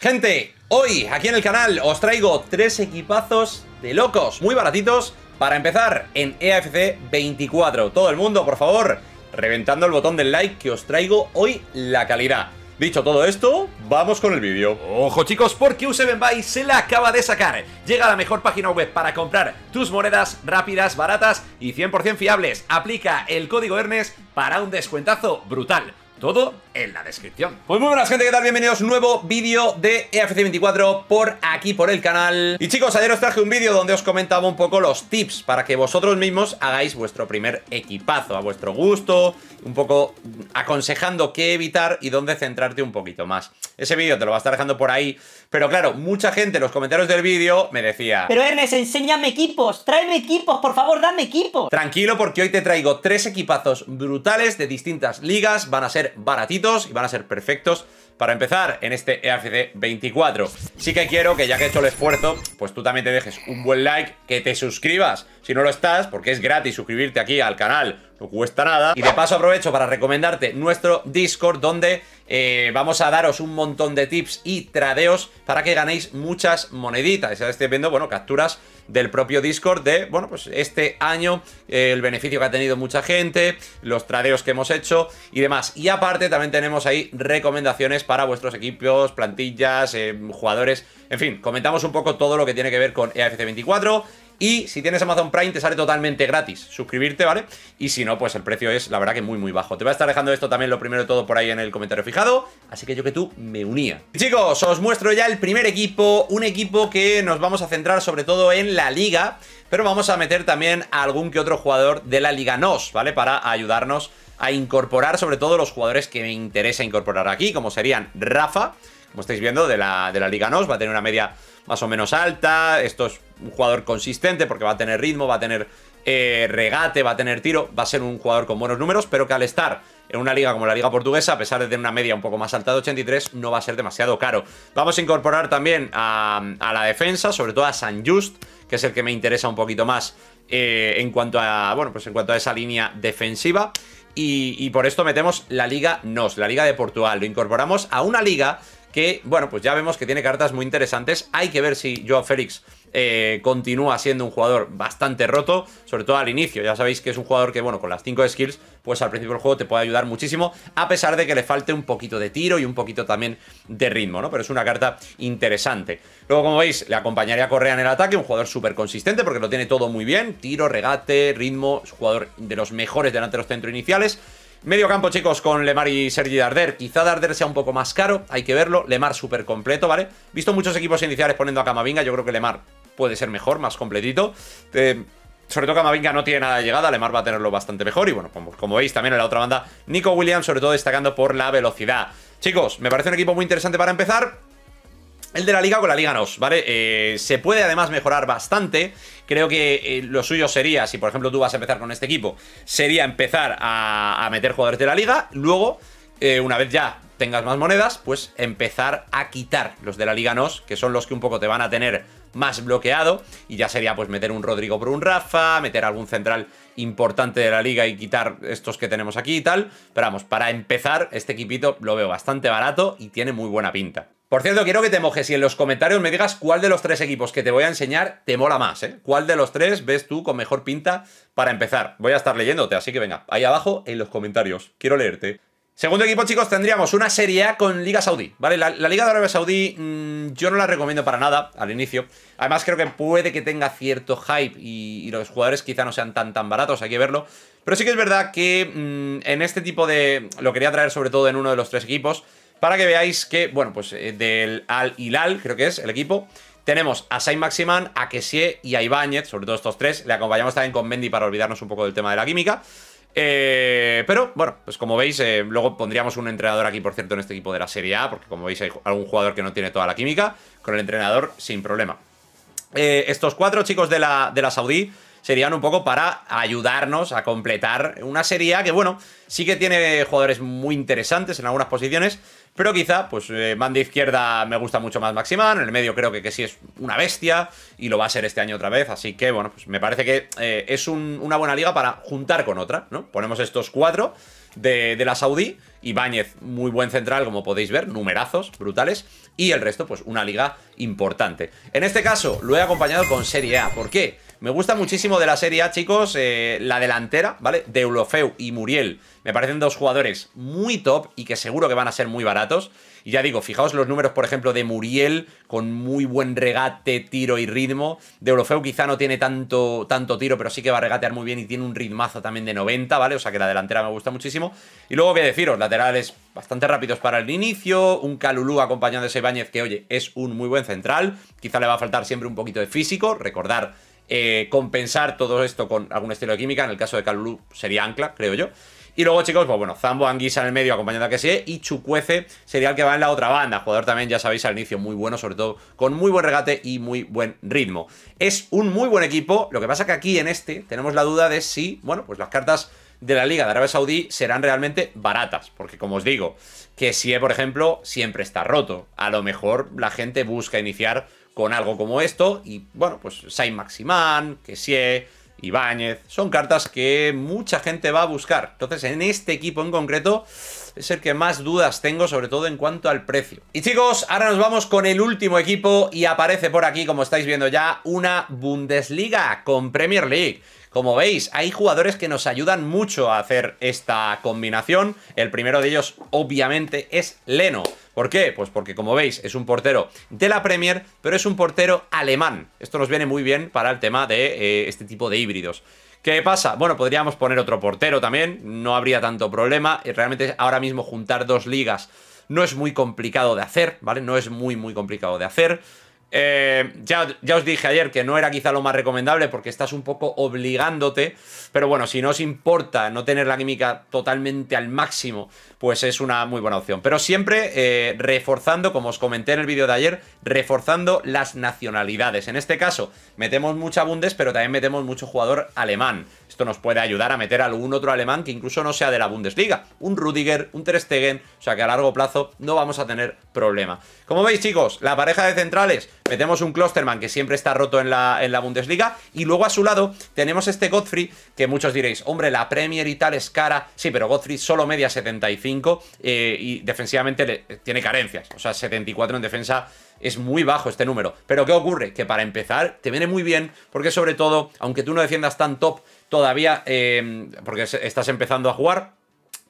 Gente, hoy aquí en el canal os traigo tres equipazos de locos, muy baratitos, para empezar en EAFC 24. Todo el mundo, por favor, reventando el botón del like que os traigo hoy la calidad. Dicho todo esto, vamos con el vídeo. Ojo chicos, porque 7 Buy se la acaba de sacar. Llega a la mejor página web para comprar tus monedas rápidas, baratas y 100% fiables. Aplica el código ERNES para un descuentazo brutal. Todo en la descripción. Pues muy buenas gente, ¿qué tal? Bienvenidos a un nuevo vídeo de EFC24 por aquí, por el canal. Y chicos, ayer os traje un vídeo donde os comentaba un poco los tips para que vosotros mismos hagáis vuestro primer equipazo a vuestro gusto, un poco aconsejando qué evitar y dónde centrarte un poquito más. Ese vídeo te lo va a estar dejando por ahí, pero claro, mucha gente en los comentarios del vídeo me decía... Pero Ernest, enséñame equipos, tráeme equipos, por favor, dame equipos. Tranquilo porque hoy te traigo tres equipazos brutales de distintas ligas, van a ser baratitos y van a ser perfectos para empezar en este EFC 24. Sí que quiero que ya que he hecho el esfuerzo, pues tú también te dejes un buen like, que te suscribas si no lo estás, porque es gratis suscribirte aquí al canal, no cuesta nada. Y de paso aprovecho para recomendarte nuestro Discord donde eh, vamos a daros un montón de tips y tradeos para que ganéis muchas moneditas. Ya estáis viendo, bueno, capturas del propio Discord de, bueno, pues este año, eh, el beneficio que ha tenido mucha gente, los tradeos que hemos hecho y demás. Y aparte también tenemos ahí recomendaciones para vuestros equipos, plantillas, eh, jugadores, en fin, comentamos un poco todo lo que tiene que ver con EAFC 24 y si tienes Amazon Prime te sale totalmente gratis suscribirte, ¿vale? Y si no, pues el precio es la verdad que muy muy bajo. Te voy a estar dejando esto también lo primero de todo por ahí en el comentario fijado, así que yo que tú me unía. Chicos, os muestro ya el primer equipo, un equipo que nos vamos a centrar sobre todo en la liga, pero vamos a meter también a algún que otro jugador de la liga NOS, ¿vale? Para ayudarnos a incorporar sobre todo los jugadores que me interesa incorporar aquí, como serían Rafa, como estáis viendo, de la, de la Liga NOS, va a tener una media más o menos alta. Esto es un jugador consistente porque va a tener ritmo, va a tener eh, regate, va a tener tiro. Va a ser un jugador con buenos números, pero que al estar en una liga como la liga portuguesa, a pesar de tener una media un poco más alta de 83, no va a ser demasiado caro. Vamos a incorporar también a, la defensa, sobre todo a San Just, que es el que me interesa un poquito más eh, en cuanto a. Bueno, pues en cuanto a esa línea defensiva. Y, y por esto metemos la Liga NOS, la Liga de Portugal. Lo incorporamos a una liga que, bueno, pues ya vemos que tiene cartas muy interesantes. Hay que ver si Joao Félix eh, continúa siendo un jugador bastante roto, sobre todo al inicio. Ya sabéis que es un jugador que, bueno, con las 5 skills, pues al principio del juego te puede ayudar muchísimo, a pesar de que le falte un poquito de tiro y un poquito también de ritmo, ¿no? Pero es una carta interesante. Luego, como veis, le acompañaría a Correa en el ataque, un jugador súper consistente porque lo tiene todo muy bien. Tiro, regate, ritmo, es jugador de los mejores delante los centros iniciales. Medio campo, chicos, con Lemar y Sergi Darder. Quizá Darder sea un poco más caro, hay que verlo. Lemar súper completo, ¿vale? Visto muchos equipos iniciales poniendo a Camavinga, yo creo que Lemar puede ser mejor, más completito. Eh, sobre todo Camavinga no tiene nada de llegada, Lemar va a tenerlo bastante mejor. Y bueno, como, como veis también en la otra banda, Nico Williams sobre todo destacando por la velocidad. Chicos, me parece un equipo muy interesante para empezar. El de la liga con la liga nos, ¿vale? Eh, se puede además mejorar bastante. Creo que eh, lo suyo sería, si por ejemplo tú vas a empezar con este equipo, sería empezar a, meter jugadores de la liga. Luego, eh, una vez ya tengas más monedas, pues empezar a quitar los de la liga nos, que son los que un poco te van a tener más bloqueado. Y ya sería pues meter un Rodrigo por un Rafa, meter algún central importante de la liga y quitar estos que tenemos aquí y tal. Pero vamos, para empezar, este equipito lo veo bastante barato y tiene muy buena pinta. Por cierto, quiero que te mojes y en los comentarios me digas cuál de los tres equipos que te voy a enseñar te mola más, ¿eh? ¿Cuál de los tres ves tú con mejor pinta para empezar? Voy a estar leyéndote, así que venga, ahí abajo en los comentarios. Quiero leerte. Segundo equipo, chicos, tendríamos una Serie A con Liga Saudí, ¿vale? La, Liga de Arabia Saudí mm, yo no la recomiendo para nada al inicio. Además, creo que puede que tenga cierto hype y, los jugadores quizá no sean tan, tan baratos, hay que verlo. Pero sí que es verdad que mm, en este tipo de... Lo quería traer sobre todo en uno de los tres equipos para que veáis que, bueno, pues eh, del Al Hilal, creo que es el equipo, tenemos a Saint Maximan, a Kessie y a Ibáñez, sobre todo estos tres. Le acompañamos también con Mendy para olvidarnos un poco del tema de la química. Eh, pero bueno, pues como veis, eh, luego pondríamos un entrenador aquí, por cierto, en este equipo de la Serie A, porque como veis hay algún jugador que no tiene toda la química, con el entrenador sin problema. estos cuatro chicos de la, de la Saudí serían un poco para ayudarnos a completar una serie A que, bueno, sí que tiene jugadores muy interesantes en algunas posiciones, pero quizá, pues, eh, izquierda me gusta mucho más Maximán, en el medio creo que, que, sí es una bestia y lo va a ser este año otra vez, así que, bueno, pues me parece que eh, es una buena liga para juntar con otra, ¿no? Ponemos estos cuatro de, de la Saudí, Ibáñez, muy buen central, como podéis ver, numerazos brutales, y el resto, pues, una liga importante. En este caso, lo he acompañado con Serie A, ¿por qué? Me gusta muchísimo de la Serie A, chicos, eh, la delantera, ¿vale? De y Muriel. Me parecen dos jugadores muy top y que seguro que van a ser muy baratos. Y ya digo, fijaos los números, por ejemplo, de Muriel, con muy buen regate, tiro y ritmo. De quizá no tiene tanto, tanto tiro, pero sí que va a regatear muy bien y tiene un ritmazo también de 90, ¿vale? O sea que la delantera me gusta muchísimo. Y luego voy a deciros, laterales bastante rápidos para el inicio, un Calulú acompañado de Sebáñez, que oye, es un muy buen central. Quizá le va a faltar siempre un poquito de físico, recordar eh, compensar todo esto con algún estilo de química. En el caso de Calulu sería Ancla, creo yo. Y luego, chicos, pues bueno, Zambo Anguisa en el medio acompañando a Kessie y Chucuece sería el que va en la otra banda. Jugador también, ya sabéis, al inicio muy bueno, sobre todo con muy buen regate y muy buen ritmo. Es un muy buen equipo, lo que pasa que aquí en este tenemos la duda de si, bueno, pues las cartas de la Liga de Arabia Saudí serán realmente baratas, porque como os digo, que si, por ejemplo, siempre está roto, a lo mejor la gente busca iniciar con algo como esto. Y bueno, pues Saint Maximán, Kessie, Ibáñez, son cartas que mucha gente va a buscar. Entonces, en este equipo en concreto, es el que más dudas tengo, sobre todo en cuanto al precio. Y chicos, ahora nos vamos con el último equipo y aparece por aquí, como estáis viendo ya, una Bundesliga con Premier League. Como veis, hay jugadores que nos ayudan mucho a hacer esta combinación. El primero de ellos, obviamente, es Leno. ¿Por qué? Pues porque, como veis, es un portero de la Premier, pero es un portero alemán. Esto nos viene muy bien para el tema de eh, este tipo de híbridos. ¿Qué pasa? Bueno, podríamos poner otro portero también, no habría tanto problema. Realmente ahora mismo juntar dos ligas no es muy complicado de hacer, ¿vale? No es muy, muy complicado de hacer. Eh, ya, ya, os dije ayer que no era quizá lo más recomendable porque estás un poco obligándote, pero bueno, si no os importa no tener la química totalmente al máximo, pues es una muy buena opción. Pero siempre eh, reforzando, como os comenté en el vídeo de ayer, reforzando las nacionalidades. En este caso, metemos mucha Bundes, pero también metemos mucho jugador alemán. Esto nos puede ayudar a meter algún otro alemán que incluso no sea de la Bundesliga. Un Rudiger, un Ter Stegen, o sea que a largo plazo no vamos a tener problema. Como veis, chicos, la pareja de centrales Metemos un Klosterman que siempre está roto en la, en la Bundesliga. Y luego a su lado tenemos este Godfrey, que muchos diréis, hombre, la Premier y tal es cara. Sí, pero Godfrey solo media 75 eh, y defensivamente tiene carencias. O sea, 74 en defensa es muy bajo este número. Pero ¿qué ocurre? Que para empezar te viene muy bien porque sobre todo, aunque tú no defiendas tan top, todavía, eh, porque estás empezando a jugar,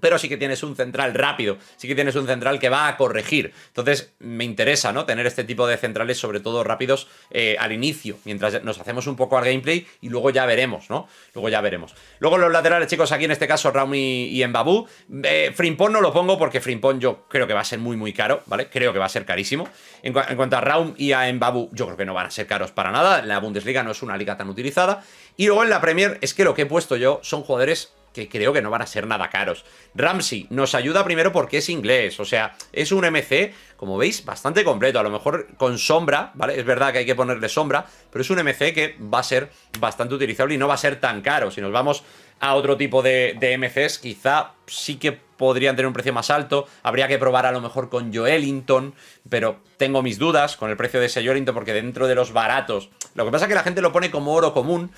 pero sí que tienes un central rápido, sí que tienes un central que va a corregir. Entonces me interesa ¿no? tener este tipo de centrales, sobre todo rápidos, eh, al inicio, mientras nos hacemos un poco al gameplay y luego ya veremos, ¿no? Luego ya veremos. Luego los laterales, chicos, aquí en este caso Raum y Mbabu. Eh, no lo pongo porque Frimpon yo creo que va a ser muy, muy caro, ¿vale? Creo que va a ser carísimo. En, cuanto a Raum y a Mbabu, yo creo que no van a ser caros para nada. La Bundesliga no es una liga tan utilizada. Y luego en la Premier es que lo que he puesto yo son jugadores que creo que no van a ser nada caros. Ramsey nos ayuda primero porque es inglés, o sea, es un MC, como veis, bastante completo, a lo mejor con sombra, ¿vale? Es verdad que hay que ponerle sombra, pero es un MC que va a ser bastante utilizable y no va a ser tan caro. Si nos vamos a otro tipo de, MCs, quizá sí que podrían tener un precio más alto. Habría que probar a lo mejor con Joelinton, pero tengo mis dudas con el precio de ese Joelinton porque dentro de los baratos... Lo que pasa es que la gente lo pone como oro común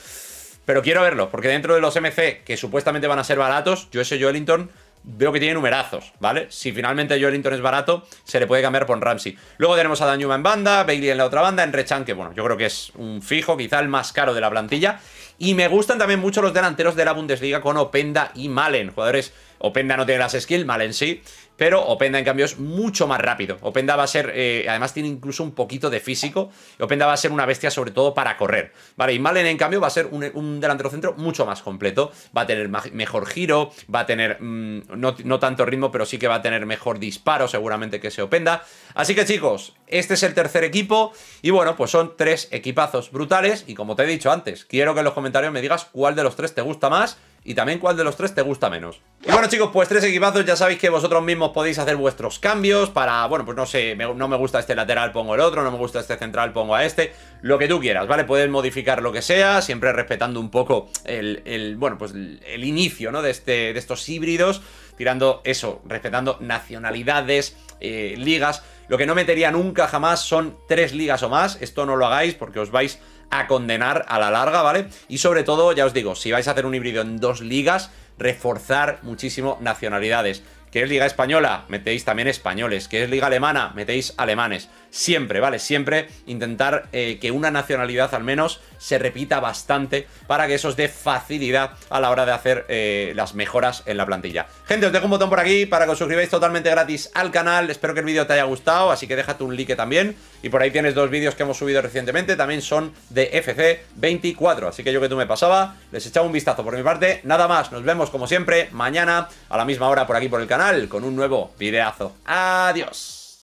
pero quiero verlo, porque dentro de los MC, que supuestamente van a ser baratos, yo ese Joelinton veo que tiene numerazos, ¿vale? Si finalmente Joelinton es barato, se le puede cambiar por Ramsey. Luego tenemos a Yuma en banda, Bailey en la otra banda, en Rechan, que bueno, yo creo que es un fijo, quizá el más caro de la plantilla. Y me gustan también mucho los delanteros de la Bundesliga con Openda y Malen, jugadores Openda no tiene las skills, mal en sí. Pero Openda, en cambio, es mucho más rápido. Openda va a ser, eh, además tiene incluso un poquito de físico. Openda va a ser una bestia sobre todo para correr. Vale, y Malen, en cambio, va a ser un, delantero centro mucho más completo. Va a tener mejor giro, va a tener mm, no, no, tanto ritmo, pero sí que va a tener mejor disparo seguramente que se Openda. Así que chicos, este es el tercer equipo. Y bueno, pues son tres equipazos brutales. Y como te he dicho antes, quiero que en los comentarios me digas cuál de los tres te gusta más y también cuál de los tres te gusta menos. Y bueno chicos, pues tres equipazos, ya sabéis que vosotros mismos podéis hacer vuestros cambios para, bueno, pues no sé, no me gusta este lateral, pongo el otro, no me gusta este central, pongo a este, lo que tú quieras, ¿vale? Puedes modificar lo que sea, siempre respetando un poco el, bueno, pues el, inicio, ¿no? De, este, de estos híbridos, tirando eso, respetando nacionalidades, eh, ligas, lo que no metería nunca jamás son tres ligas o más, esto no lo hagáis porque os vais a condenar a la larga, ¿vale? Y sobre todo, ya os digo, si vais a hacer un híbrido en dos ligas, reforzar muchísimo nacionalidades que es Liga Española, metéis también españoles, que es Liga Alemana, metéis alemanes. Siempre, ¿vale? Siempre intentar eh, que una nacionalidad al menos se repita bastante para que eso os dé facilidad a la hora de hacer eh, las mejoras en la plantilla. Gente, os dejo un botón por aquí para que os suscribáis totalmente gratis al canal. Espero que el vídeo te haya gustado, así que déjate un like también. Y por ahí tienes dos vídeos que hemos subido recientemente, también son de FC24. Así que yo que tú me pasaba, les echaba un vistazo por mi parte. Nada más, nos vemos como siempre mañana a la misma hora por aquí por el canal con un nuevo videazo. Adiós.